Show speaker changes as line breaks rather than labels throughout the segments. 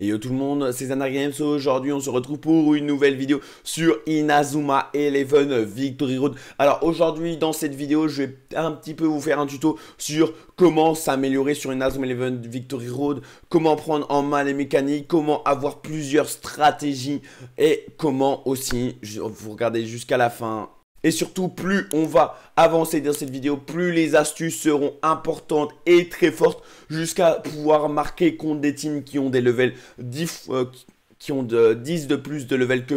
Et yo tout le monde, c'est Games, aujourd'hui on se retrouve pour une nouvelle vidéo sur Inazuma Eleven Victory Road. Alors aujourd'hui dans cette vidéo je vais un petit peu vous faire un tuto sur comment s'améliorer sur Inazuma Eleven Victory Road, comment prendre en main les mécaniques, comment avoir plusieurs stratégies et comment aussi, vous regardez jusqu'à la fin, et surtout, plus on va avancer dans cette vidéo, plus les astuces seront importantes et très fortes jusqu'à pouvoir marquer contre des teams qui ont des levels 10, euh, qui ont de 10 de plus de level que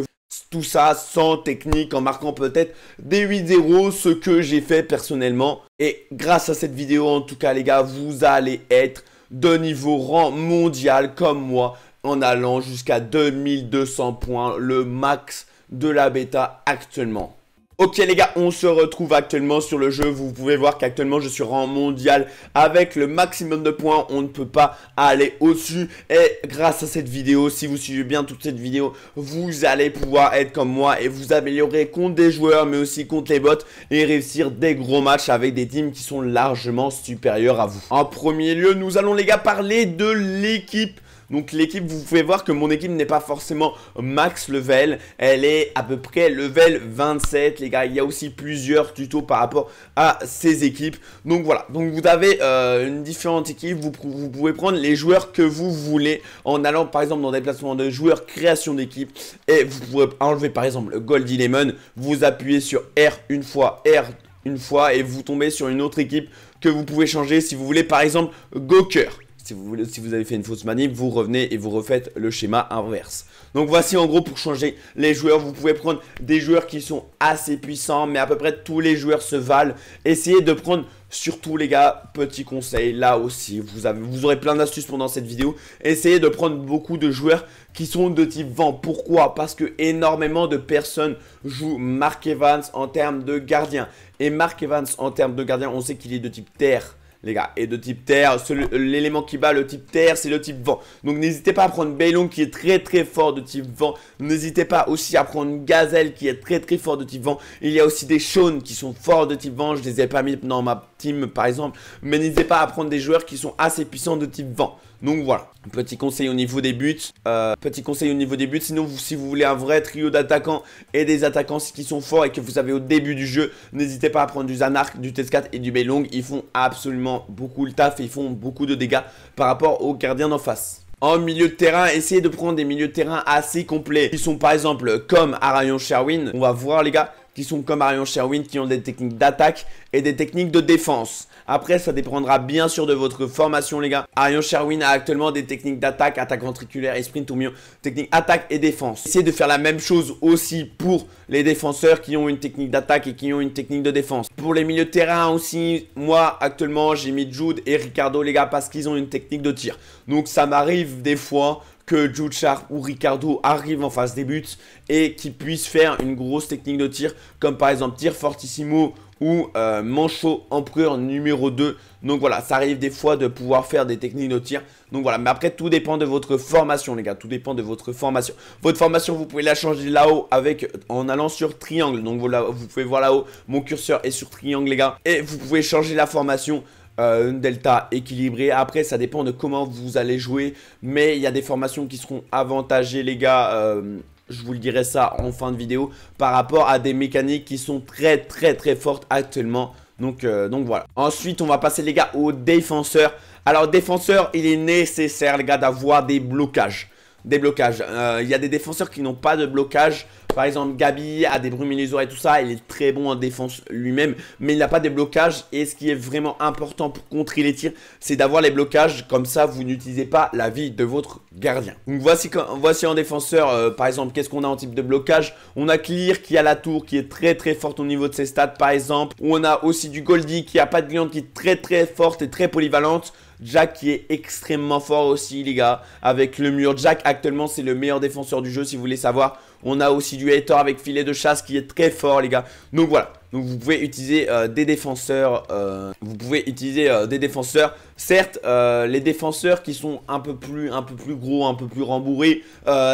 Tout ça sans technique, en marquant peut-être des 8-0, ce que j'ai fait personnellement. Et grâce à cette vidéo, en tout cas les gars, vous allez être de niveau rang mondial comme moi en allant jusqu'à 2200 points, le max de la bêta actuellement. Ok les gars, on se retrouve actuellement sur le jeu. Vous pouvez voir qu'actuellement je suis en mondial avec le maximum de points. On ne peut pas aller au-dessus. Et grâce à cette vidéo, si vous suivez bien toute cette vidéo, vous allez pouvoir être comme moi et vous améliorer contre des joueurs mais aussi contre les bots et réussir des gros matchs avec des teams qui sont largement supérieurs à vous. En premier lieu, nous allons les gars parler de l'équipe donc l'équipe, vous pouvez voir que mon équipe n'est pas forcément max level. Elle est à peu près level 27, les gars. Il y a aussi plusieurs tutos par rapport à ces équipes. Donc voilà, donc vous avez euh, une différente équipe. Vous, vous, pouvez prendre les joueurs que vous voulez en allant par exemple dans des placements de joueurs, création d'équipe. Et vous pouvez enlever par exemple le Goldie Lemon. Vous appuyez sur R une fois, R une fois et vous tombez sur une autre équipe que vous pouvez changer si vous voulez par exemple Goker. Si vous, avez fait une fausse manip, vous revenez et vous refaites le schéma inverse. Donc voici en gros pour changer les joueurs. Vous pouvez prendre des joueurs qui sont assez puissants, mais à peu près tous les joueurs se valent. Essayez de prendre Surtout les gars, petit conseil, là aussi, vous, vous aurez plein d'astuces pendant cette vidéo. Essayez de prendre beaucoup de joueurs qui sont de type vent. Pourquoi Parce que énormément de personnes jouent Mark Evans en termes de gardien. Et Mark Evans en termes de gardien, on sait qu'il est de type terre les gars. Et de type terre, euh, l'élément qui bat le type terre, c'est le type vent. Donc n'hésitez pas à prendre Beylon qui est très très fort de type vent. N'hésitez pas aussi à prendre Gazelle qui est très très fort de type vent. Il y a aussi des Shaune qui sont forts de type vent. Je les ai pas mis dans ma team par exemple. Mais n'hésitez pas à prendre des joueurs qui sont assez puissants de type vent. Donc voilà, petit conseil au niveau des buts. Euh, petit conseil au niveau des buts. Sinon, si vous voulez un vrai trio d'attaquants et des attaquants qui sont forts et que vous avez au début du jeu, n'hésitez pas à prendre du Zanark, du T4 et du Belong. Ils font absolument beaucoup le taf et ils font beaucoup de dégâts par rapport aux gardiens d'en face en milieu de terrain, essayez de prendre des milieux de terrain assez complets. Ils sont par exemple comme Arion Sherwin. On va voir les gars qui sont comme Arion Sherwin, qui ont des techniques d'attaque et des techniques de défense. Après, ça dépendra bien sûr de votre formation, les gars. Arion Sherwin a actuellement des techniques d'attaque, attaque ventriculaire et sprint, ou mieux, technique attaque et défense. Essayez de faire la même chose aussi pour les défenseurs qui ont une technique d'attaque et qui ont une technique de défense. Pour les milieux de terrain aussi, moi, actuellement, j'ai mis Jude et Ricardo, les gars, parce qu'ils ont une technique de tir. Donc, ça m'arrive des fois que Jude Char ou Ricardo arrivent en face des buts et qu'ils puissent faire une grosse technique de tir, comme par exemple tir fortissimo ou euh, manchot empereur numéro 2. Donc voilà, ça arrive des fois de pouvoir faire des techniques de tir. Donc voilà, mais après tout dépend de votre formation les gars, tout dépend de votre formation. Votre formation, vous pouvez la changer là-haut avec en allant sur triangle. Donc vous pouvez voir là-haut, mon curseur est sur triangle les gars et vous pouvez changer la formation euh, delta équilibré. Après, ça dépend de comment vous allez jouer, mais il y a des formations qui seront avantagées, les gars, euh, je vous le dirai ça en fin de vidéo, par rapport à des mécaniques qui sont très très très fortes actuellement. Donc, euh, donc voilà. Ensuite, on va passer les gars aux défenseurs Alors défenseur, il est nécessaire les gars d'avoir des blocages. Des blocages. Euh, il y a des défenseurs qui n'ont pas de blocage. Par exemple, Gabi a des les et tout ça. Il est très bon en défense lui-même, mais il n'a pas des blocages. Et ce qui est vraiment important pour contrer les tirs, c'est d'avoir les blocages. Comme ça, vous n'utilisez pas la vie de votre gardien. Donc voici, voici en défenseur, euh, par exemple, qu'est-ce qu'on a en type de blocage On a Clear qui a la tour, qui est très très forte au niveau de ses stats, par exemple. On a aussi du Goldie qui a pas de glande, qui est très très forte et très polyvalente. Jack qui est extrêmement fort aussi, les gars, avec le mur. Jack, actuellement, c'est le meilleur défenseur du jeu, si vous voulez savoir. On a aussi du hater avec filet de chasse qui est très fort, les gars. Donc voilà. Donc vous pouvez utiliser euh, des défenseurs. Euh, vous pouvez utiliser euh, des défenseurs. Certes, les défenseurs qui sont un peu plus, un peu plus gros, un peu plus rembourrés,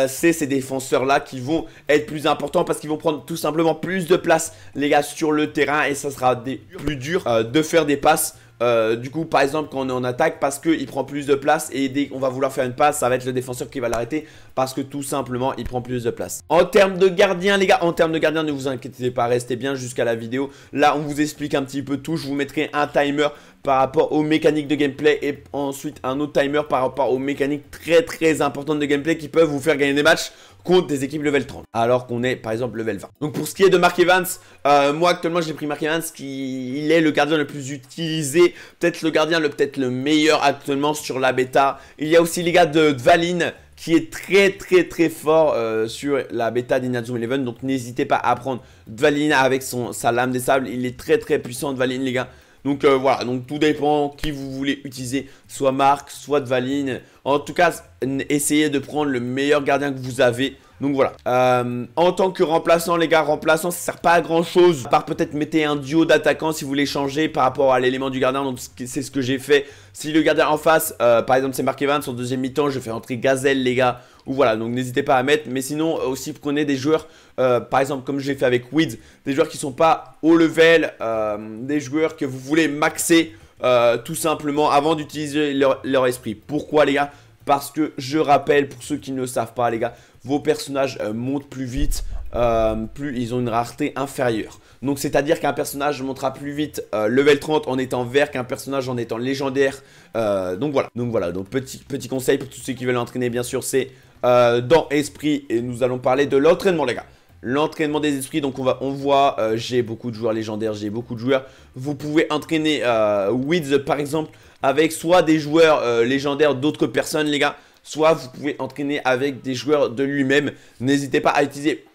c'est ces défenseurs-là qui vont être plus importants parce qu'ils vont prendre tout simplement plus de place, les gars, sur le terrain et ça sera plus dur de faire des passes euh, du coup, par exemple, quand on est en attaque, parce qu'il prend plus de place et dès qu'on va vouloir faire une passe, ça va être le défenseur qui va l'arrêter parce que tout simplement, il prend plus de place. En termes de gardien, les gars, en termes de gardien, ne vous inquiétez pas, restez bien jusqu'à la vidéo. Là, on vous explique un petit peu tout. Je vous mettrai un timer par rapport aux mécaniques de gameplay et ensuite un autre timer par rapport aux mécaniques très très importantes de gameplay qui peuvent vous faire gagner des matchs contre des équipes level 30, alors qu'on est par exemple level 20. Donc pour ce qui est de Mark Evans, euh, moi actuellement j'ai pris Mark Evans qui est le gardien le plus utilisé, peut-être le gardien le peut-être le meilleur actuellement sur la bêta. Il y a aussi les gars de Dvalin qui est très très très fort euh, sur la bêta d'Inazuma Eleven. Donc n'hésitez pas à prendre Dvalin avec son, sa lame des sables. Il est très très puissant Dvalin les gars. Donc euh, voilà, donc tout dépend qui vous voulez utiliser, soit Marc, soit Valine. En tout cas, essayez de prendre le meilleur gardien que vous avez donc voilà. Euh, en tant que remplaçant, les gars, remplaçant, ça sert pas à grand chose. À part peut-être mettre un duo d'attaquants si vous voulez changer par rapport à l'élément du gardien. Donc c'est ce que j'ai fait. Si le gardien en face, euh, par exemple, c'est Mark Evans, en deuxième mi-temps, je fais entrer Gazelle, les gars. Ou voilà, donc n'hésitez pas à mettre. Mais sinon, euh, aussi prenez des joueurs, par exemple, comme j'ai fait avec Weeds, des joueurs qui sont pas haut level, des joueurs que vous voulez maxer tout simplement avant d'utiliser leur, leur esprit. Pourquoi, les gars parce que je rappelle, pour ceux qui ne le savent pas, les gars, vos personnages euh, montent plus vite, euh, plus ils ont une rareté inférieure. Donc c'est-à-dire qu'un personnage montera plus vite euh, level 30 en étant vert qu'un personnage en étant légendaire. donc voilà, donc voilà, donc petit, petit conseil pour tous ceux qui veulent entraîner bien sûr, c'est dans esprit et nous allons parler de l'entraînement les gars. L'entraînement des esprits, donc on, va, on voit, j'ai beaucoup de joueurs légendaires, j'ai beaucoup de joueurs. Vous pouvez entraîner Wiz par exemple avec soit des joueurs légendaires d'autres personnes les gars soit vous pouvez entraîner avec des joueurs de lui-même. N'hésitez pas à utiliser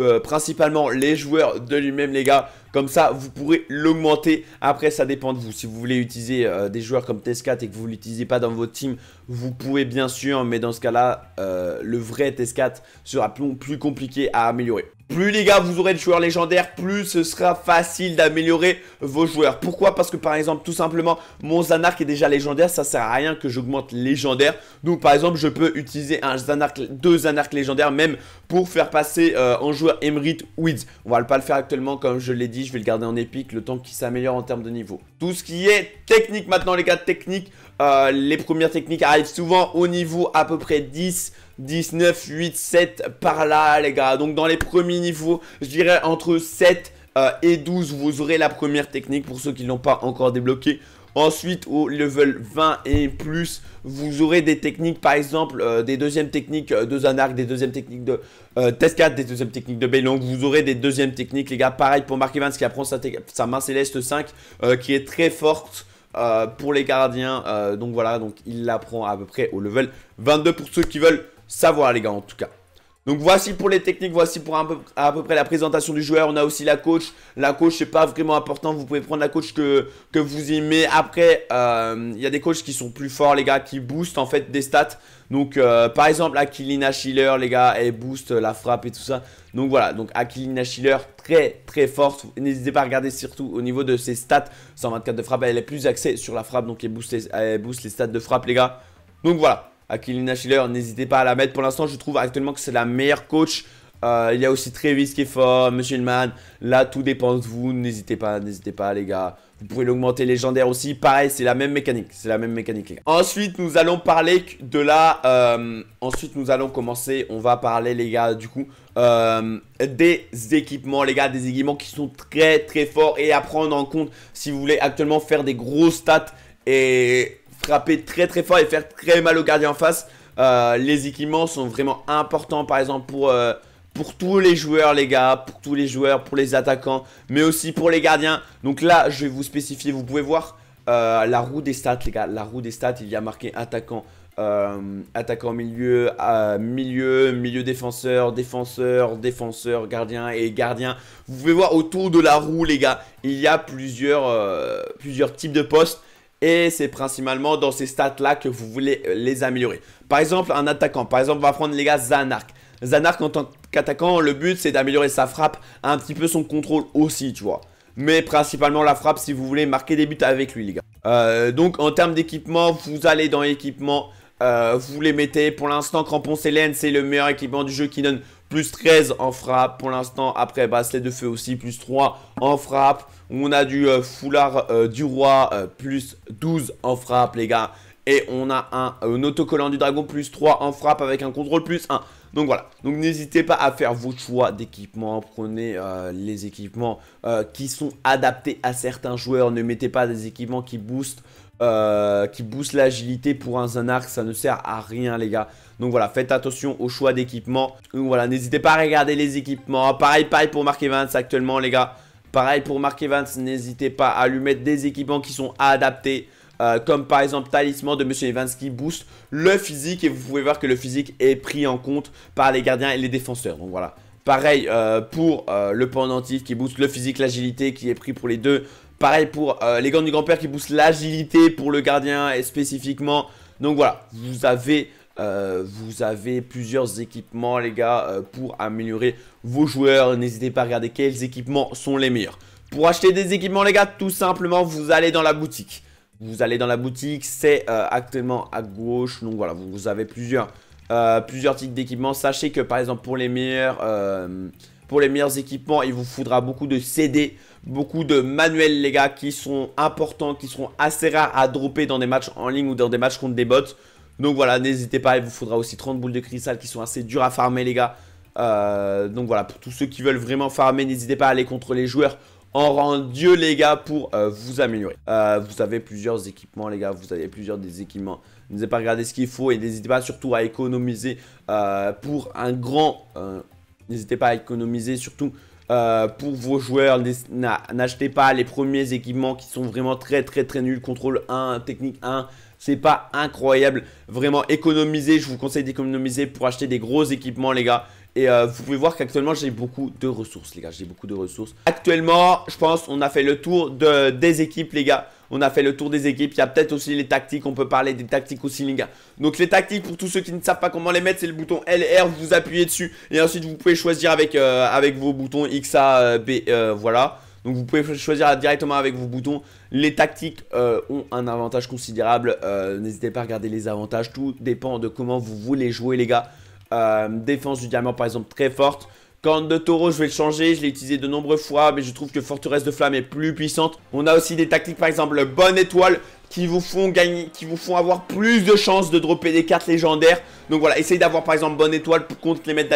euh, principalement les joueurs de lui-même les gars. Comme ça, vous pourrez l'augmenter. Après, ça dépend de vous. Si vous voulez utiliser euh, des joueurs comme Tescat et que vous ne l'utilisez pas dans votre team, vous pouvez bien sûr. Mais dans ce cas-là, euh, le vrai Tescat sera plus compliqué à améliorer. Plus les gars vous aurez de joueurs légendaires, plus ce sera facile d'améliorer vos joueurs. Pourquoi Parce que par exemple, tout simplement, mon Zanark est déjà légendaire, ça sert à rien que j'augmente légendaire. Donc par exemple, je peux utiliser un Zanark, deux Zanark légendaires même pour faire passer un euh, en joueur Emerite Weeds. On va pas le faire actuellement comme je l'ai dit, je vais le garder en épique le temps qu'il s'améliore en termes de niveau. Tout ce qui est technique maintenant les gars, technique, euh, les premières techniques arrivent souvent au niveau à peu près 10, 19, 8, 7 par là les gars. Donc dans les premiers niveaux, je dirais entre 7 euh, et 12, vous aurez la première technique pour ceux qui ne l'ont pas encore débloqué Ensuite, au level 20 et plus, vous aurez des techniques, par exemple, euh, des deuxièmes techniques de Zanark, des deuxièmes techniques de Tescat, des deuxièmes techniques de Belong. Vous aurez des deuxièmes techniques, les gars. Pareil pour Mark Evans qui apprend sa, sa main céleste 5, qui est très forte. Euh, pour les gardiens. Euh, donc voilà, donc il la prend à peu près au level 22 pour ceux qui veulent savoir les gars en tout cas. Donc voici pour les techniques, voici pour un peu, à peu près la présentation du joueur. On a aussi la coach. La coach, c'est pas vraiment important. Vous pouvez prendre la coach que, que vous aimez. Après, euh, il y a des coachs qui sont plus forts, les gars, qui boostent en fait des stats. Donc par exemple, Aquilina Schiller, les gars, elle booste la frappe et tout ça. Donc voilà, donc Aquilina Schiller, très très forte. N'hésitez pas à regarder surtout au niveau de ses stats. 124 de frappe, elle est plus axée sur la frappe, donc elle booste les, elle les stats de frappe, les gars. Donc voilà, Aquilina Schiller, n'hésitez pas à la mettre. Pour l'instant, je trouve actuellement que c'est la meilleure coach. Euh, il y a aussi Travis qui est fort, Monsieur Man Là, tout dépend de vous. N'hésitez pas, n'hésitez pas, les gars. Vous pouvez l'augmenter légendaire aussi. Pareil, c'est la même mécanique. C'est la même mécanique. Les gars. Ensuite, nous allons parler de la... Euh, ensuite, nous allons commencer. On va parler, les gars, du coup, euh, des équipements, les gars. Des équipements qui sont très, très forts et à prendre en compte si vous voulez actuellement faire des gros stats et frapper très, très fort et faire très mal au gardien en face. Euh, les équipements sont vraiment importants, par exemple, pour pour tous les joueurs les gars, pour tous les joueurs, pour les attaquants, mais aussi pour les gardiens. Donc là, je vais vous spécifier, vous pouvez voir euh, la roue des stats les gars, la roue des stats, il y a marqué attaquant, euh, attaquant milieu, euh, milieu, milieu défenseur, défenseur, défenseur, gardien et gardien. Vous pouvez voir autour de la roue les gars, il y a plusieurs, plusieurs types de postes. Et c'est principalement dans ces stats-là que vous voulez les améliorer. Par exemple, un attaquant. Par exemple, on va prendre les gars Zanark. Zanark en tant que qu'attaquant, le but c'est d'améliorer sa frappe, un petit peu son contrôle aussi, tu vois. Mais principalement la frappe si vous voulez marquer des buts avec lui, les gars. Euh, donc en termes d'équipement, vous allez dans l'équipement, euh, vous les mettez. Pour l'instant, crampon Célène, c'est le meilleur équipement du jeu qui donne plus 13 en frappe. Pour l'instant, après bracelet de feu aussi, plus 3 en frappe. On a du euh, foulard du roi, plus 12 en frappe, les gars. Et on a un, un autocollant du dragon plus 3 en frappe avec un contrôle plus 1. Donc voilà, donc n'hésitez pas à faire vos choix d'équipement, prenez euh, les équipements euh, qui sont adaptés à certains joueurs, ne mettez pas des équipements qui boostent euh, qui l'agilité pour un Zanark, ça ne sert à rien les gars. Donc voilà, faites attention au choix d'équipement. Donc voilà, n'hésitez pas à regarder les équipements. Pareil, pareil pour Mark Evans actuellement les gars. Pareil pour Mark Evans, n'hésitez pas à lui mettre des équipements qui sont adaptés euh, comme par exemple Talisman de Monsieur Evans qui booste le physique et vous pouvez voir que le physique est pris en compte par les gardiens et les défenseurs. Donc voilà. Pareil euh, pour euh, le pendentif qui booste le physique, l'agilité qui est pris pour les deux. Pareil pour les gants du grand-père qui boostent l'agilité pour le gardien et spécifiquement. Donc voilà, vous avez vous avez plusieurs équipements, les gars, pour améliorer vos joueurs. N'hésitez pas à regarder quels équipements sont les meilleurs. Pour acheter des équipements, les gars, tout simplement, vous allez dans la boutique vous allez dans la boutique, c'est euh, actuellement à gauche. Donc voilà, vous, avez plusieurs, euh, plusieurs types d'équipements. Sachez que par exemple pour les meilleurs, euh, pour les meilleurs équipements, il vous faudra beaucoup de CD, beaucoup de manuels les gars qui sont importants, qui seront assez rares à dropper dans des matchs en ligne ou dans des matchs contre des bots. Donc voilà, n'hésitez pas, il vous faudra aussi 30 boules de cristal qui sont assez dures à farmer les gars. donc voilà, pour tous ceux qui veulent vraiment farmer, n'hésitez pas à aller contre les joueurs en rend Dieu les gars pour euh, vous améliorer. Euh, vous avez plusieurs équipements les gars, vous avez plusieurs des équipements. N'hésitez pas à regarder ce qu'il faut et n'hésitez pas surtout à économiser euh, pour un grand... n'hésitez pas à économiser surtout pour vos joueurs, n'achetez pas les premiers équipements qui sont vraiment très très très nuls. Contrôle 1, technique 1, c'est pas incroyable. Vraiment économisez, je vous conseille d'économiser pour acheter des gros équipements les gars. Et euh, vous pouvez voir qu'actuellement, j'ai beaucoup de ressources, les gars. J'ai beaucoup de ressources. Actuellement, je pense on a fait le tour des équipes, les gars. On a fait le tour des équipes. Il y a peut-être aussi les tactiques. On peut parler des tactiques aussi, les gars. Donc, les tactiques, pour tous ceux qui ne savent pas comment les mettre, c'est le bouton LR. Vous, appuyez dessus. Et ensuite, vous pouvez choisir avec, euh, avec vos boutons XA, euh, B, voilà. Donc vous pouvez choisir directement avec vos boutons. Les tactiques ont un avantage considérable. N'hésitez pas à regarder les avantages. Tout dépend de comment vous voulez jouer les gars. Euh, défense du diamant par exemple très forte. quand de taureau, je vais le changer, je l'ai utilisé de nombreuses fois, mais je trouve que forteresse de flamme est plus puissante. On a aussi des tactiques, par exemple, bonne étoile, qui vous font gagner, qui vous font avoir plus de chances de dropper des cartes légendaires. Donc voilà, essayez d'avoir par exemple bonne étoile contre les maîtres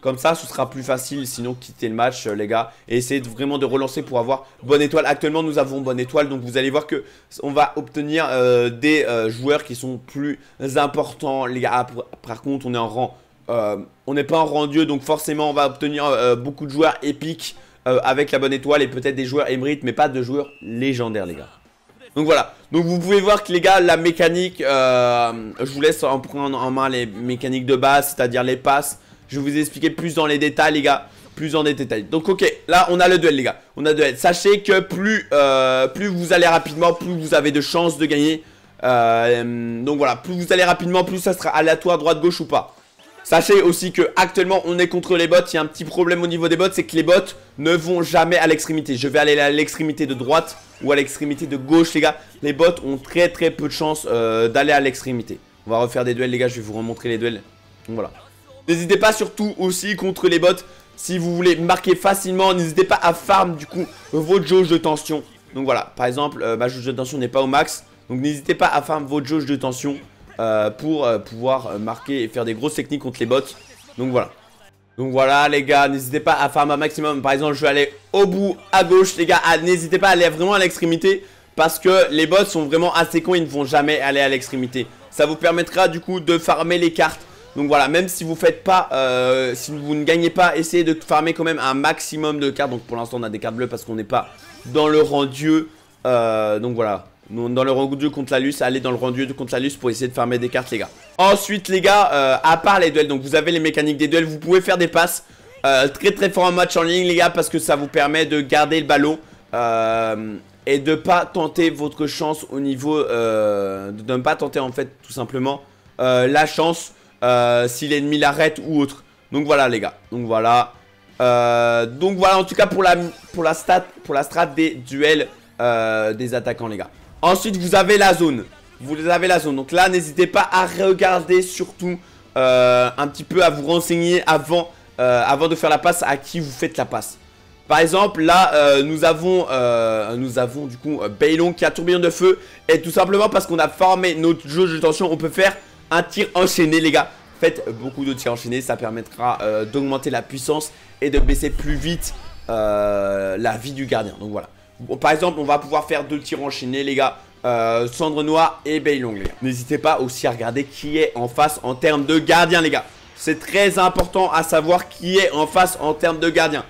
Comme ça, ce sera plus facile, sinon quitter le match, euh, les gars. Et essayez vraiment de relancer pour avoir bonne étoile. Actuellement, nous avons bonne étoile, donc vous allez voir que on va obtenir euh, des joueurs qui sont plus importants, les gars. Ah, par contre, on est en rang euh, on n'est pas en rendu donc forcément on va obtenir euh, beaucoup de joueurs épiques euh, avec la bonne étoile et peut-être des joueurs émerites, mais pas de joueurs légendaires les gars. Donc voilà, donc vous pouvez voir que les gars, la mécanique, je vous laisse en prendre en main les mécaniques de base, c'est-à-dire les passes. Je vais vous expliquer plus dans les détails les gars, plus dans les détails. Donc ok, là on a le duel les gars, on a le duel. Sachez que plus, plus vous allez rapidement, plus vous avez de chances de gagner. donc voilà, plus vous allez rapidement, plus ça sera aléatoire droite-gauche ou pas. Sachez aussi que actuellement on est contre les bots. Il y a un petit problème au niveau des bots, c'est que les bots ne vont jamais à l'extrémité. Je vais aller à l'extrémité de droite ou à l'extrémité de gauche, les gars. Les bots ont très très peu de chances euh, d'aller à l'extrémité. On va refaire des duels, les gars. Je vais vous remontrer les duels. Donc, voilà. N'hésitez pas surtout aussi contre les bots. Si vous voulez marquer facilement, n'hésitez pas à farm du coup votre jauge de tension. Donc voilà, par exemple, euh, ma jauge de tension n'est pas au max. Donc n'hésitez pas à farm votre jauge de tension. Euh, pour euh, pouvoir marquer et faire des grosses techniques contre les bots. Donc voilà. Donc voilà les gars, n'hésitez pas à farmer un maximum. Par exemple, je vais aller au bout, à gauche, les gars. N'hésitez pas à aller vraiment à l'extrémité. Parce que les bots sont vraiment assez cons, ils ne vont jamais aller à l'extrémité. Ça vous permettra du coup de farmer les cartes. Donc voilà, même si vous faites pas, euh, si vous ne gagnez pas, essayez de farmer quand même un maximum de cartes. Donc pour l'instant on a des cartes bleues parce qu'on n'est pas dans le rang Dieu. donc voilà, dans le rendu contre la Luce, allez dans le rendu contre la Luce pour essayer de fermer des cartes, les gars. Ensuite, les gars, euh, à part les duels, donc vous avez les mécaniques des duels, vous pouvez faire des passes. Euh, très très fort en match en ligne, les gars, parce que ça vous permet de garder le ballon. Euh, et de pas tenter votre chance au niveau... de ne pas tenter, en fait, tout simplement, la chance si l'ennemi l'arrête ou autre. Donc voilà, les gars. Donc voilà. donc voilà, en tout cas, pour la, pour la, stat, pour la strat des duels des attaquants, les gars. Ensuite, vous avez la zone. Vous avez la zone. Donc là, n'hésitez pas à regarder surtout euh, un petit peu à vous renseigner avant, euh, avant de faire la passe à qui vous faites la passe. Par exemple, là, euh, nous avons, nous avons du coup Baylon qui a tourbillon de feu. Et tout simplement parce qu'on a formé notre jeu de tension, on peut faire un tir enchaîné, les gars. Faites beaucoup de tirs enchaînés, ça permettra d'augmenter la puissance et de baisser plus vite la vie du gardien. Donc voilà par exemple, on va pouvoir faire deux tirs enchaînés, les gars. Cendre euh, Noir et Baylong, les gars. N'hésitez pas aussi à regarder qui est en face en termes de gardien, les gars. C'est très important à savoir qui est en face en termes de gardien.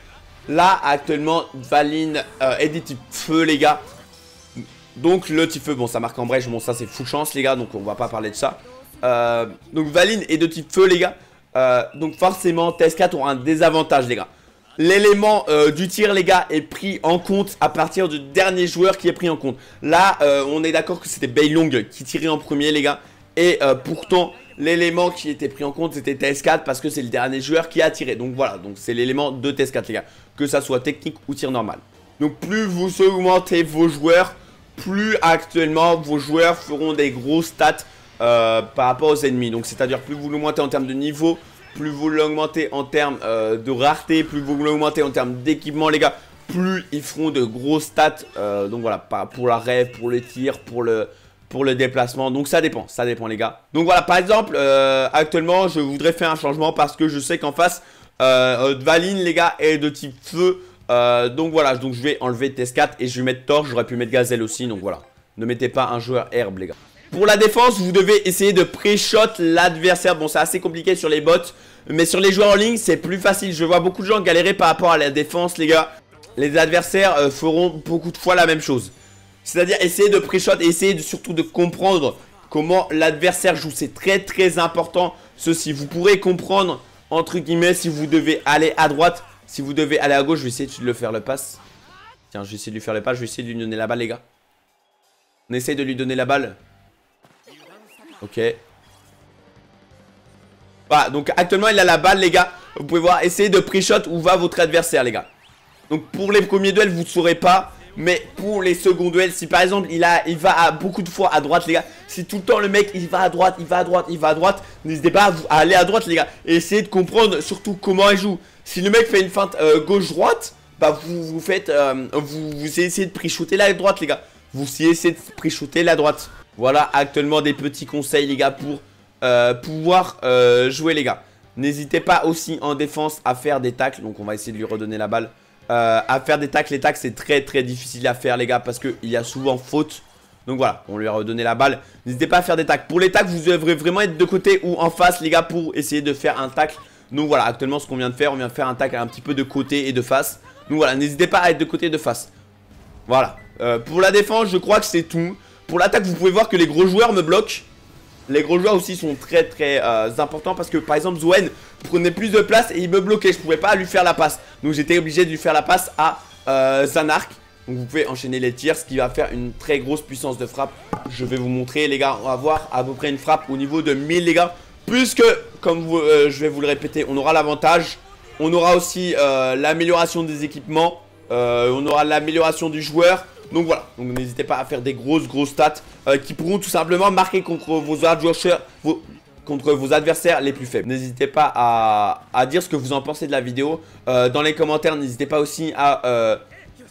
Là, actuellement, Valine est de type feu, les gars. Donc, le type feu, bon, ça marque en brèche. Bon, ça, c'est fou chance, les gars. Donc, on va pas parler de ça. Euh, donc, Valine est de type feu, les gars. Euh, donc, forcément, TS4 aura un désavantage, les gars. L'élément euh, du tir, les gars, est pris en compte à partir du dernier joueur qui est pris en compte. Là, euh, on est d'accord que c'était Bailong qui tirait en premier, les gars. Et euh, pourtant, l'élément qui était pris en compte, c'était TS4 parce que c'est le dernier joueur qui a tiré. Donc voilà, donc c'est l'élément de TS4, les gars. Que ça soit technique ou tir normal. Donc plus vous augmentez vos joueurs, plus actuellement vos joueurs feront des gros stats par rapport aux ennemis. Donc c'est-à-dire plus vous montez en termes de niveau, plus vous l'augmentez en termes euh, de rareté, plus vous l'augmentez en termes d'équipement, les gars, plus ils feront de grosses stats. Euh, donc voilà, pour la rêve, pour le tir, pour le, pour le déplacement. Donc ça dépend, ça dépend les gars. Donc voilà, par exemple, euh, actuellement, je voudrais faire un changement parce que je sais qu'en face, Valine, les gars, est de type feu. donc voilà, donc je vais enlever test 4 et je vais mettre Thor. J'aurais pu mettre Gazelle aussi, donc voilà. Ne mettez pas un joueur herbe, les gars. Pour la défense, vous devez essayer de pré-shot l'adversaire. Bon, c'est assez compliqué sur les bots. Mais sur les joueurs en ligne, c'est plus facile. Je vois beaucoup de gens galérer par rapport à la défense, les gars. Les adversaires euh, feront beaucoup de fois la même chose. C'est-à-dire essayer de pré-shot et essayer surtout de comprendre comment l'adversaire joue. C'est très très important ceci. Vous pourrez comprendre, entre guillemets, si vous devez aller à droite, si vous devez aller à gauche. Je vais essayer de le faire le pass. Tiens, je vais essayer de lui faire le pass. Je vais essayer de lui donner la balle, les gars. On essaye de lui donner la balle. Ok. Voilà, donc actuellement il a la balle les gars. Vous pouvez voir, essayez de pre-shot où va votre adversaire les gars. Donc pour les premiers duels vous ne saurez pas. Mais pour les seconds duels, si par exemple il, a, il va beaucoup de fois à droite les gars Si tout le temps le mec il va à droite, il va à droite, il va à droite N'hésitez pas à, aller à droite les gars Et essayez de comprendre surtout comment il joue Si le mec fait une feinte euh, gauche-droite Bah vous, vous faites, euh, vous, vous essayez de pre-shooter la droite les gars Vous essayez de pre-shooter la droite voilà actuellement des petits conseils les gars pour euh, pouvoir euh, jouer les gars. N'hésitez pas aussi en défense à faire des tacles. Donc on va essayer de lui redonner la balle. Euh, à faire des tacles. Les tacles c'est très très difficile à faire les gars parce qu'il y a souvent faute. Donc voilà, on lui a redonné la balle. N'hésitez pas à faire des tacles. Pour les tacles, vous devrez vraiment être de côté ou en face les gars pour essayer de faire un tacle. Donc voilà, actuellement ce qu'on vient de faire, on vient de faire un tacle un petit peu de côté et de face. Donc voilà, n'hésitez pas à être de côté et de face. Voilà. pour la défense, je crois que c'est tout. Pour l'attaque, vous pouvez voir que les gros joueurs me bloquent. Les gros joueurs aussi sont très très euh, importants parce que par exemple Zouen prenait plus de place et il me bloquait, je pouvais pas lui faire la passe. Donc j'étais obligé de lui faire la passe à euh, Zanark. Donc vous pouvez enchaîner les tirs, ce qui va faire une très grosse puissance de frappe. Je vais vous montrer les gars, on va voir à peu près une frappe au niveau de 1000 les gars. Puisque, comme euh, je vais vous le répéter, on aura l'avantage. On aura aussi l'amélioration des équipements. Euh, on aura l'amélioration du joueur. Donc voilà, donc n'hésitez pas à faire des grosses grosses stats euh, qui pourront tout simplement marquer contre vos adversaires, contre vos adversaires les plus faibles. N'hésitez pas à, dire ce que vous en pensez de la vidéo euh, dans les commentaires. N'hésitez pas aussi à,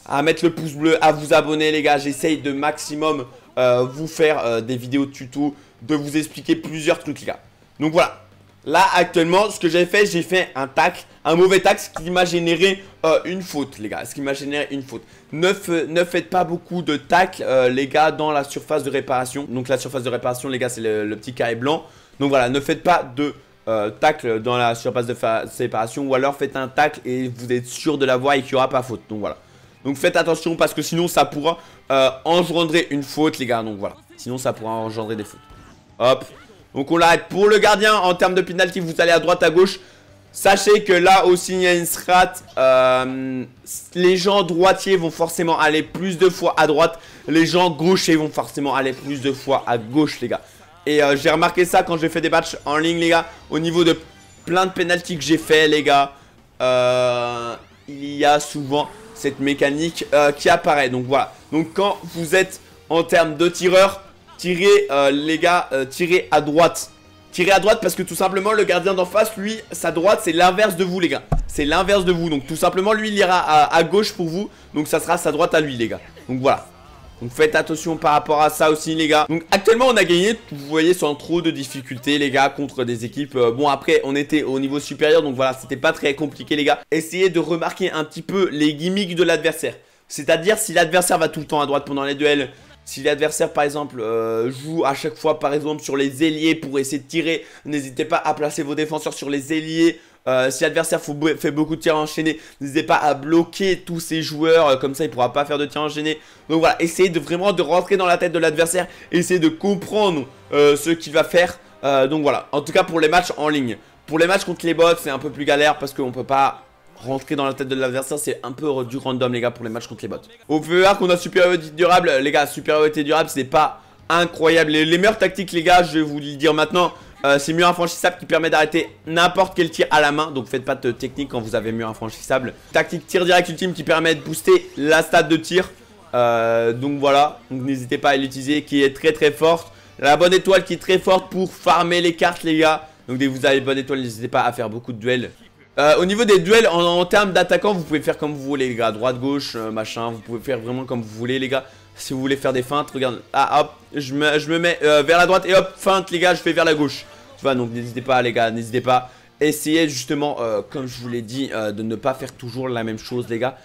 à, mettre le pouce bleu, à vous abonner les gars. J'essaye de maximum vous faire des vidéos tuto, de vous expliquer plusieurs trucs les gars. Donc voilà, Là, actuellement, ce que j'ai fait, j'ai fait un tac, un mauvais tac, ce qui m'a généré euh, une faute, les gars. Ce qui m'a généré une faute. Ne, ne, faites pas beaucoup de tac, euh, les gars, dans la surface de réparation. Donc, la surface de réparation, les gars, c'est le, petit carré blanc. Donc, voilà, ne faites pas de euh, tac dans la surface de séparation. Ou alors, faites un tac et vous êtes sûr de la voir et qu'il n'y aura pas faute. Donc, voilà. Donc, faites attention parce que sinon, ça pourra engendrer une faute, les gars. Donc, voilà. Sinon, ça pourra engendrer des fautes. Hop, donc on l'arrête pour le gardien. En termes de pénalty, vous allez à droite, à gauche. Sachez que là aussi, il y a une strat. Euh, les gens droitiers vont forcément aller plus de fois à droite. Les gens gauchers vont forcément aller plus de fois à gauche, les gars. Et euh, j'ai remarqué ça quand j'ai fait des matchs en ligne, les gars. Au niveau de plein de pénalty que j'ai fait, les gars. Euh, il y a souvent cette mécanique qui apparaît. Donc voilà. Donc quand vous êtes en termes de tireur, Tirez, euh, les gars, euh, à droite. Tirez à droite parce que tout simplement, le gardien d'en face, lui, sa droite, c'est l'inverse de vous, les gars. C'est l'inverse de vous. Donc, tout simplement, lui, il ira à, gauche pour vous. Donc, ça sera sa droite à lui, les gars. Donc, voilà. Donc, faites attention par rapport à ça aussi, les gars. Donc, actuellement, on a gagné, vous voyez, sans trop de difficultés, les gars, contre des équipes. Euh, bon, après, on était au niveau supérieur. Donc, voilà, c'était pas très compliqué, les gars. Essayez de remarquer un petit peu les gimmicks de l'adversaire. C'est-à-dire si l'adversaire va tout le temps à droite pendant les duels, si l'adversaire, par exemple, euh, joue à chaque fois, par exemple, sur les ailiers pour essayer de tirer, n'hésitez pas à placer vos défenseurs sur les ailiers. Euh, si l'adversaire fait beaucoup de tirs enchaînés, n'hésitez pas à bloquer tous ces joueurs, euh, comme ça il ne pourra pas faire de tirs enchaînés. Donc voilà, essayez de vraiment de rentrer dans la tête de l'adversaire, essayez de comprendre ce qu'il va faire. donc voilà, en tout cas pour les matchs en ligne. Pour les matchs contre les bots, c'est un peu plus galère parce qu'on ne peut pas rentrer dans la tête de l'adversaire, c'est un peu du random, les gars, pour les matchs contre les bots. Au voir qu'on a supériorité durable. Les gars, supériorité durable, c'est pas incroyable. Les, meilleures tactiques, les gars, je vais vous le dire maintenant. Euh, c'est mur infranchissable qui permet d'arrêter n'importe quel tir à la main. Donc faites pas de technique quand vous avez mur infranchissable. Tactique tir direct ultime qui permet de booster la stat de tir. Euh, donc voilà, donc n'hésitez pas à l'utiliser qui est très très forte. La bonne étoile qui est très forte pour farmer les cartes les gars. Donc dès que vous avez bonne étoile, n'hésitez pas à faire beaucoup de duels. Euh, au niveau des duels, en, termes d'attaquants, vous pouvez faire comme vous voulez, les gars. Droite, gauche, euh, machin. Vous pouvez faire vraiment comme vous voulez, les gars. Si vous voulez faire des feintes, regarde. Ah, hop, je me, mets euh, vers la droite et hop, feinte, les gars, je fais vers la gauche. Tu vois, donc n'hésitez pas, les gars, n'hésitez pas. Essayez justement, comme je vous l'ai dit, de ne pas faire toujours la même chose, les gars.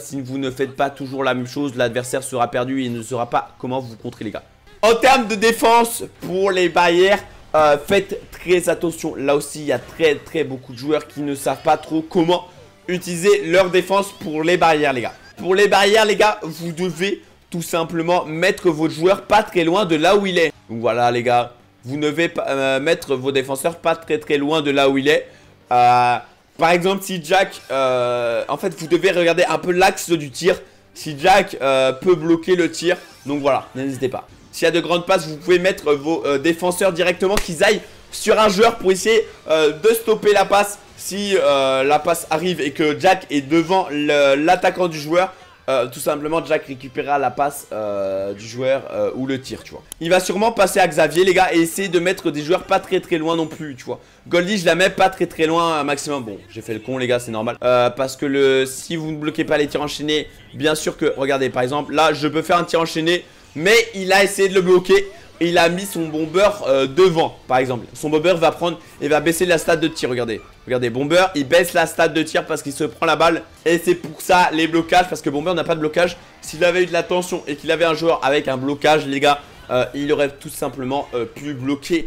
si vous ne faites pas toujours la même chose, l'adversaire sera perdu et il ne saura pas comment vous contrer, les gars. En termes de défense pour les barrières, euh, faites très attention. Là aussi, il y a très très beaucoup de joueurs qui ne savent pas trop comment utiliser leur défense pour les barrières, les gars. Pour les barrières, les gars, vous devez tout simplement mettre votre joueur pas très loin de là où il est. Donc voilà, les gars, vous devez pas euh, mettre vos défenseurs pas très très loin de là où il est. Euh, par exemple, si Jack... en fait, vous devez regarder un peu l'axe du tir. Si Jack peut bloquer le tir. Donc voilà, n'hésitez pas. S'il y a de grandes passes, vous pouvez mettre vos euh, défenseurs directement qu'ils aillent sur un joueur pour essayer euh, de stopper la passe. Si euh, la passe arrive et que Jack est devant l'attaquant du joueur, tout simplement, Jack récupérera la passe du joueur ou le tir, tu vois. Il va sûrement passer à Xavier, les gars, et essayer de mettre des joueurs pas très très loin non plus, tu vois. Goldie, je la mets pas très très loin maximum. Bon, j'ai fait le con, les gars, c'est normal. parce que le, si vous ne bloquez pas les tirs enchaînés, bien sûr que... Regardez, par exemple, là, je peux faire un tir enchaîné mais il a essayé de le bloquer. il a mis son bomber euh, devant, par exemple. Son bomber va prendre et va baisser la stade de tir. Regardez, regardez, bomber, il baisse la stade de tir parce qu'il se prend la balle. Et c'est pour ça les blocages, parce que bomber n'a pas de blocage. S'il avait eu de la tension et qu'il avait un joueur avec un blocage, les gars, euh, il aurait tout simplement euh, pu bloquer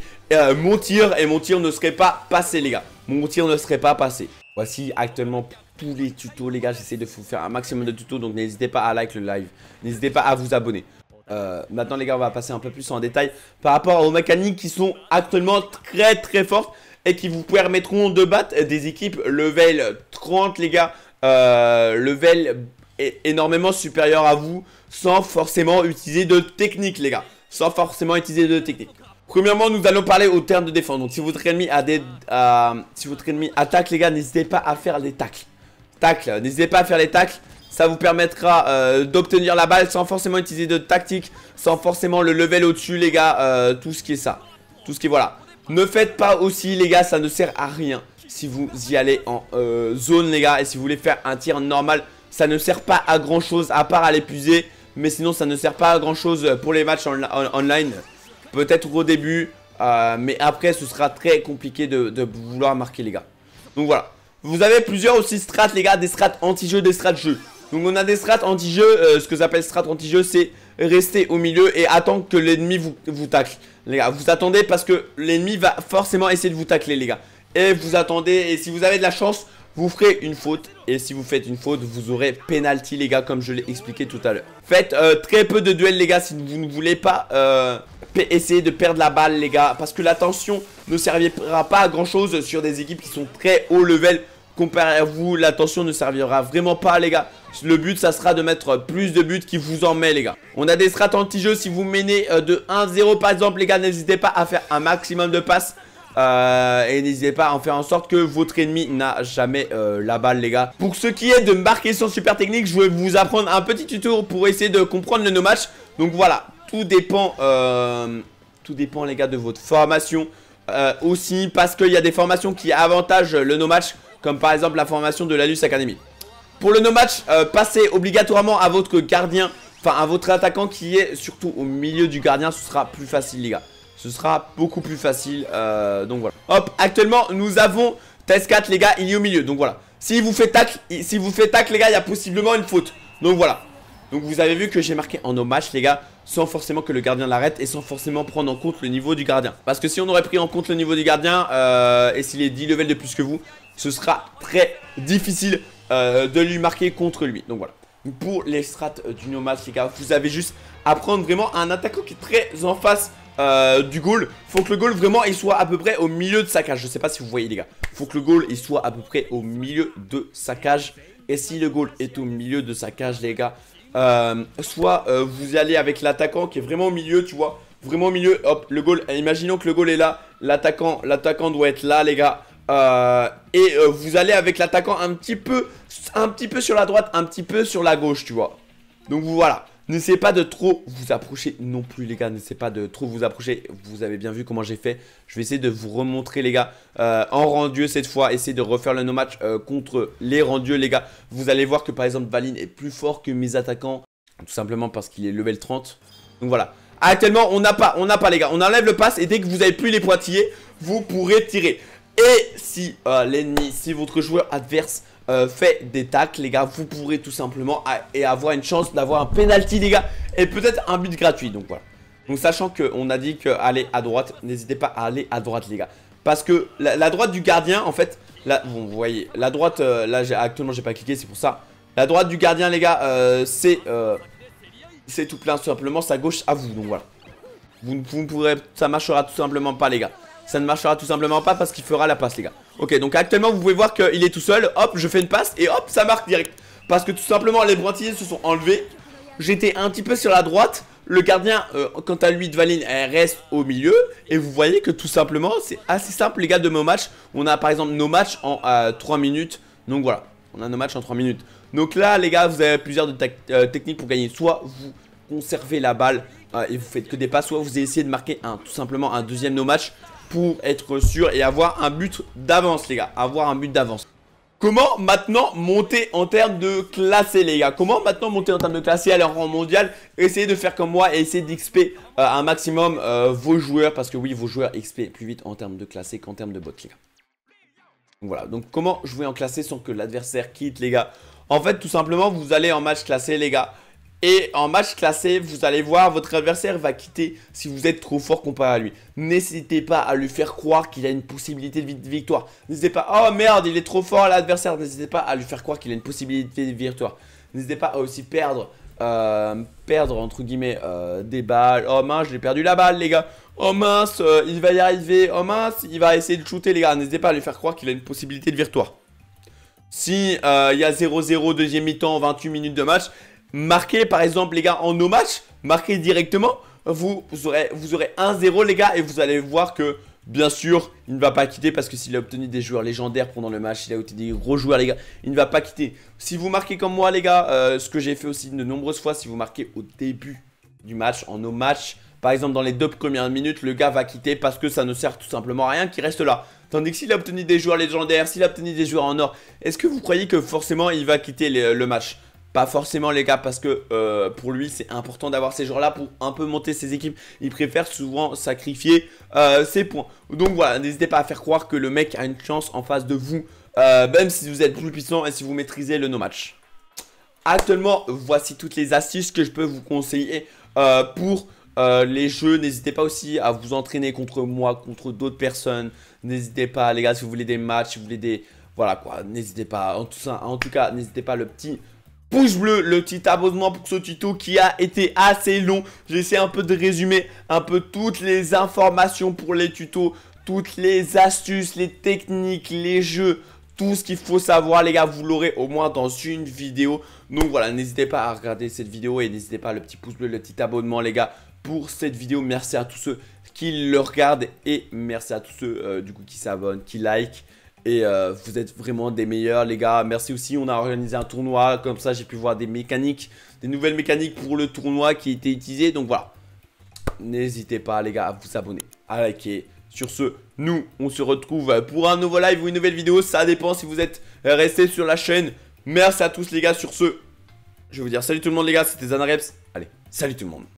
mon tir. Et mon tir ne serait pas passé, les gars. Mon tir ne serait pas passé. Voici actuellement tous les tutos, les gars. J'essaie de vous faire un maximum de tutos, donc n'hésitez pas à like le live. N'hésitez pas à vous abonner. Euh, maintenant, les gars, on va passer un peu plus en détail par rapport aux mécaniques qui sont actuellement très très fortes et qui vous permettront de battre des équipes level 30, les gars. Euh, level énormément supérieur à vous sans forcément utiliser de technique, les gars. Sans forcément utiliser de technique. Premièrement, nous allons parler au terme de défense. Donc, si votre ennemi, a des, si votre ennemi attaque, les gars, n'hésitez pas à faire les tacles. tacles, n'hésitez pas à faire les tacles. Ça vous permettra euh, d'obtenir la balle sans forcément utiliser de tactique, sans forcément le level au-dessus, les gars. Euh, tout ce qui est ça. Tout ce qui est... Voilà. Ne faites pas aussi, les gars, ça ne sert à rien si vous y allez en euh, zone, les gars. Et si vous voulez faire un tir normal, ça ne sert pas à grand-chose à part à l'épuiser. Mais sinon, ça ne sert pas à grand-chose pour les matchs en, online. Peut-être au début, mais après, ce sera très compliqué de, de, vouloir marquer, les gars. Donc voilà. Vous avez plusieurs aussi strats, les gars, des strats anti-jeu, des strats jeu. Donc on a des strats anti-jeu, euh, ce que j'appelle strat anti-jeu c'est rester au milieu et attendre que l'ennemi vous, vous tacle. Les gars, vous attendez parce que l'ennemi va forcément essayer de vous tacler les gars. Et vous attendez et si vous avez de la chance, vous ferez une faute. Et si vous faites une faute, vous aurez penalty les gars comme je l'ai expliqué tout à l'heure. Faites euh, très peu de duels les gars si vous ne voulez pas euh, essayer de perdre la balle les gars. Parce que l'attention ne servira pas à grand chose sur des équipes qui sont très haut level Comparé à vous, l'attention ne servira vraiment pas, les gars. Le but, ça sera de mettre plus de buts qui vous en met, les gars. On a des strats anti-jeu. Si vous menez euh, de 1-0, par exemple, les gars, n'hésitez pas à faire un maximum de passes. Euh, et n'hésitez pas à en faire en sorte que votre ennemi n'a jamais euh, la balle les gars Pour ce qui est de marquer sur super technique Je vais vous apprendre un petit tuto pour essayer de comprendre le no match Donc voilà tout dépend Tout dépend les gars de votre formation Aussi parce qu'il y a des formations qui avantagent le no match comme par exemple la formation de l'Anus Academy. Pour le no-match, euh, passez obligatoirement à votre gardien, enfin à votre attaquant qui est surtout au milieu du gardien, ce sera plus facile les gars. Ce sera beaucoup plus facile, euh, donc voilà. Hop, actuellement nous avons Test 4 les gars, il est au milieu, donc voilà. S'il vous fait tac, si vous fait tac les gars, il y a possiblement une faute. Donc voilà. Donc vous avez vu que j'ai marqué en no match les gars sans forcément que le gardien l'arrête et sans forcément prendre en compte le niveau du gardien. Parce que si on aurait pris en compte le niveau du gardien euh, et s'il est 10 levels de plus que vous, ce sera très difficile euh, de lui marquer contre lui. Donc voilà. Pour les strats du nomade les gars, vous avez juste à prendre vraiment un attaquant qui est très en face euh, du goal. Faut que le goal vraiment il soit à peu près au milieu de sa cage. Je sais pas si vous voyez les gars. Faut que le goal il soit à peu près au milieu de sa cage. Et si le goal est au milieu de sa cage, les gars, euh, soit euh, vous allez avec l'attaquant qui est vraiment au milieu, tu vois. Vraiment au milieu, hop, le goal. Euh, imaginons que le goal est là. L'attaquant l'attaquant doit être là, les gars. et vous allez avec l'attaquant un petit peu un petit peu sur la droite, un petit peu sur la gauche, tu vois. Donc voilà. N'essayez pas de trop vous approcher non plus les gars, n'essayez pas de trop vous approcher, vous avez bien vu comment j'ai fait, je vais essayer de vous remontrer les gars, euh, en rendu cette fois, essayez de refaire le no match euh, contre les rendus les gars, vous allez voir que par exemple Valine est plus fort que mes attaquants, tout simplement parce qu'il est level 30, donc voilà. Ah, actuellement on n'a pas, on n'a pas les gars, on enlève le pass et dès que vous avez plus les pointillés, vous pourrez tirer. Et si euh, l'ennemi, si votre joueur adverse euh, fait des tacles, les gars, vous pourrez tout simplement et avoir une chance d'avoir un penalty, les gars, et peut-être un but gratuit. Donc voilà. Donc sachant qu'on a dit qu'aller à droite, n'hésitez pas à aller à droite, les gars. Parce que la, droite du gardien, en fait, là vous voyez, la droite, euh, là, actuellement, j'ai pas cliqué, c'est pour ça. La droite du gardien, les gars, euh, c'est c'est tout plein, tout simplement, sa gauche à vous. Donc voilà. Vous vous pourrez, ça marchera tout simplement pas, les gars. Ça ne marchera tout simplement pas parce qu'il fera la passe, les gars. Ok, donc actuellement, vous pouvez voir qu'il est tout seul. Hop, je fais une passe et hop, ça marque direct. Parce que tout simplement, les pointillés se sont enlevés. J'étais un petit peu sur la droite. Le gardien, euh, quant à lui, de Valine, reste au milieu. Et vous voyez que tout simplement, c'est assez simple, les gars, de nos matchs. On a par exemple nos matchs en 3 minutes. Donc voilà, on a nos matchs en 3 minutes. Donc là, les gars, vous avez plusieurs euh, techniques pour gagner. Soit vous conservez la balle euh, et vous faites que des passes, soit vous essayez de marquer un, tout simplement un deuxième no match pour être sûr et avoir un but d'avance, les gars. Avoir un but d'avance. Comment maintenant monter en termes de classé, les gars Comment maintenant monter en termes de classé à leur rang mondial Essayez de faire comme moi et essayez d'XP euh, un maximum euh, vos joueurs. Parce que oui, vos joueurs XP plus vite en termes de classé qu'en termes de bot, les gars. voilà, donc comment jouer en classé sans que l'adversaire quitte, les gars En fait, tout simplement, vous allez en match classé, les gars. Et en match classé, vous allez voir, votre adversaire va quitter si vous êtes trop fort comparé à lui. N'hésitez pas à lui faire croire qu'il a une possibilité de victoire. N'hésitez pas, oh merde, il est trop fort l'adversaire. N'hésitez pas à lui faire croire qu'il a une possibilité de victoire. N'hésitez pas à aussi perdre, euh, perdre entre guillemets euh, des balles. Oh mince, j'ai perdu la balle, les gars. Oh mince, euh, il va y arriver. Oh mince, il va essayer de shooter, les gars. N'hésitez pas à lui faire croire qu'il a une possibilité de victoire. Si il y a 0-0 deuxième mi-temps, 28 minutes de match, Marquez par exemple les gars en nos match, marquez directement, vous, aurez, vous aurez 1-0 les gars et vous allez voir que bien sûr il ne va pas quitter parce que s'il a obtenu des joueurs légendaires pendant le match, il a obtenu des gros joueurs les gars, il ne va pas quitter. Si vous marquez comme moi les gars, euh, ce que j'ai fait aussi de nombreuses fois, si vous marquez au début du match, en nos match, par exemple dans les deux premières minutes, le gars va quitter parce que ça ne sert tout simplement à rien qu'il reste là. Tandis que s'il a obtenu des joueurs légendaires, s'il a obtenu des joueurs en or, est-ce que vous croyez que forcément il va quitter le match pas forcément les gars parce que euh, pour lui c'est important d'avoir ces joueurs là pour un peu monter ses équipes. Il préfère souvent sacrifier euh, ses points. Donc voilà, n'hésitez pas à faire croire que le mec a une chance en face de vous. Euh, même si vous êtes plus puissant et si vous maîtrisez le no match. Actuellement, voici toutes les astuces que je peux vous conseiller pour les jeux, n'hésitez pas aussi à vous entraîner contre moi, contre d'autres personnes. N'hésitez pas, les gars, si vous voulez des matchs, si vous voulez des... Voilà quoi, n'hésitez pas. en tout cas, n'hésitez pas, le petit pouce bleu, le petit abonnement pour ce tuto qui a été assez long. J'essaie un peu de résumer un peu toutes les informations pour les tutos, toutes les astuces, les techniques, les jeux, tout ce qu'il faut savoir les gars, vous l'aurez au moins dans une vidéo. Donc voilà, n'hésitez pas à regarder cette vidéo et n'hésitez pas le petit pouce bleu, le petit abonnement les gars pour cette vidéo. Merci à tous ceux qui le regardent et merci à tous ceux euh, du coup qui s'abonnent, qui likent. Et euh, vous êtes vraiment des meilleurs, les gars. Merci aussi. On a organisé un tournoi. Comme ça, j'ai pu voir des mécaniques, des nouvelles mécaniques pour le tournoi qui étaient utilisé. Donc voilà. N'hésitez pas, les gars, à vous abonner, à liker. Sur ce, nous, on se retrouve pour un nouveau live ou une nouvelle vidéo. Ça dépend si vous êtes resté sur la chaîne. Merci à tous, les gars. Sur ce, je vais vous dire salut tout le monde, les gars. C'était Zanareps. Allez, salut tout le monde.